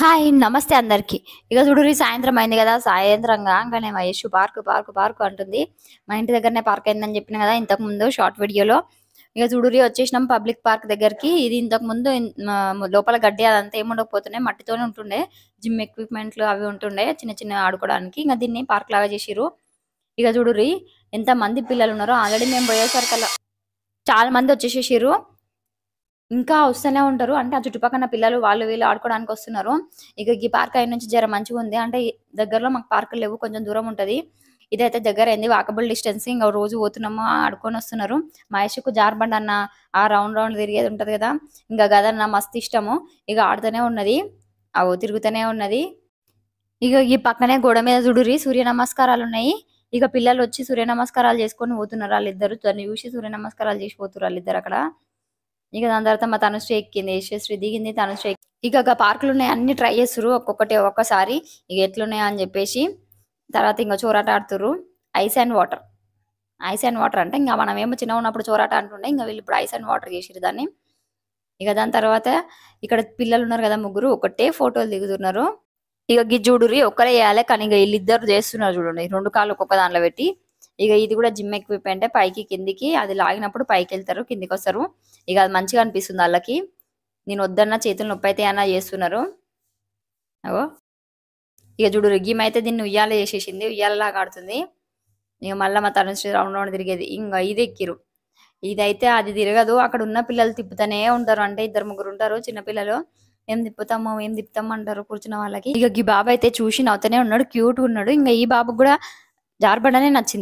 hi నమస్తే అందరికి ఇక చూడురి సాయంత్రం అయింది కదా సాయంత్రం కాగానే మా యశు పార్క్ పార్క్ పార్క్ అంటుంది మా ఇంటి దగ్గరనే పార్క్ అయిందని చెప్పిన కదా ఇంతకు ముందు షార్ట్ వీడియోలో ఇక చూడురి వచ్చేసినాం పబ్లిక్ పార్క్ దగ్గరికి ఇది ఇంతకు ముందు లోపల గడ్డి అదంతా ఏముండకపోతున్నాయి మట్టితోనే ఉంటుండే జిమ్ ఎక్విప్మెంట్లు అవి ఉంటుండే చిన్న చిన్న ఆడుకోవడానికి ఇంకా దీన్ని పార్క్ లాగా చేసిరు ఇక చూడురి ఎంత మంది పిల్లలు ఉన్నారో ఆల్రెడీ మేము పోయేసరికి అలా చాలా మంది వచ్చేసేసారు ఇంకా వస్తూనే ఉంటారు అంటే ఆ చుట్టుపక్కల పిల్లలు వాళ్ళు వీళ్ళు ఆడుకోవడానికి వస్తున్నారు ఇక ఈ పార్క్ అయిన నుంచి జర మంచిగా ఉంది అంటే దగ్గరలో మాకు పార్కులు లేవు కొంచెం దూరం ఉంటుంది ఇదైతే దగ్గర అయింది వాకబుల్ డిస్టెన్స్ ఇంకా రోజు పోతున్నాము ఆడుకొని వస్తున్నారు మహేష్కు జార్బండ్ అన్న ఆ రౌండ్ రౌండ్ తిరిగేది ఉంటుంది కదా ఇంకా గదన్న మస్తు ఇష్టము ఇక ఆడుతూనే ఉన్నది అవు తిరుగుతూనే ఉన్నది ఇక ఈ పక్కనే గోడ మీద చుడురి సూర్య నమస్కారాలు ఉన్నాయి ఇక పిల్లలు వచ్చి సూర్య నమస్కారాలు చేసుకొని పోతున్నారు వాళ్ళిద్దరు దాన్ని చూసి సూర్య నమస్కారాలు చేసి పోతున్నారు వాళ్ళిద్దరు అక్కడ ఇక దాని తర్వాత మా తనుశ్రీ ఎక్కింది యశ్వశ్రీ దిగింది తనుశ్రీ ఇక పార్కులు ఉన్నాయి అన్ని ట్రై చేస్తారు ఒక్కొక్కటి ఒక్కసారి ఇక ఎట్లున్నాయా అని చెప్పేసి తర్వాత ఇంకా చోరాట ఆడుతురు ice and water ice and water అంటే ఇంకా మనం ఏమో చిన్న ఉన్నప్పుడు చోరాట అంటుండే ఇంకా వీళ్ళు ఇప్పుడు ఐస్ అండ్ వాటర్ చేసిరు దాన్ని ఇక దాని తర్వాత ఇక్కడ పిల్లలు ఉన్నారు కదా ముగ్గురు ఒకటే ఫోటోలు దిగుతున్నారు ఇక గిజ్జుడు ఒక్కరే వేయాలి కానీ ఇక వీళ్ళిద్దరు చేస్తున్నారు చూడండి రెండు కాళ్ళు ఒక్కొక్క దాంట్లో పెట్టి ఇక ఇది కూడా జిమ్ ఎక్విప్మెంట్ పైకి కిందికి అది లాగినప్పుడు పైకి వెళ్తారు కిందికి వస్తారు ఇక అది మంచిగా అనిపిస్తుంది వాళ్ళకి నేను వద్దన్న చేతులు నొప్పి అయితే అన్న చేస్తున్నారు అవో ఇక చూడు రిగ్గిమ్ అయితే దీన్ని ఉయ్యాల చేసేసింది ఉయ్యాలలాగా ఆడుతుంది ఇక మళ్ళీ మా తనుశ్రీ రౌండ్ రౌండ్ తిరిగేది ఇంకా ఇది ఎక్కిరు ఇదైతే అది తిరగదు అక్కడ ఉన్న పిల్లలు తిప్పుతూనే ఉంటారు అంటే ఇద్దరు ముగ్గురు ఉంటారు చిన్నపిల్లలు ఏం తిప్పుతామో ఏం తిప్పుతామో అంటారు కూర్చున్న వాళ్ళకి ఇక ఈ బాబు అయితే చూసి నవ్వుతూనే ఉన్నాడు క్యూట్ ఉన్నాడు ఇంకా ఈ బాబు కూడా జారబడనే నచ్చింది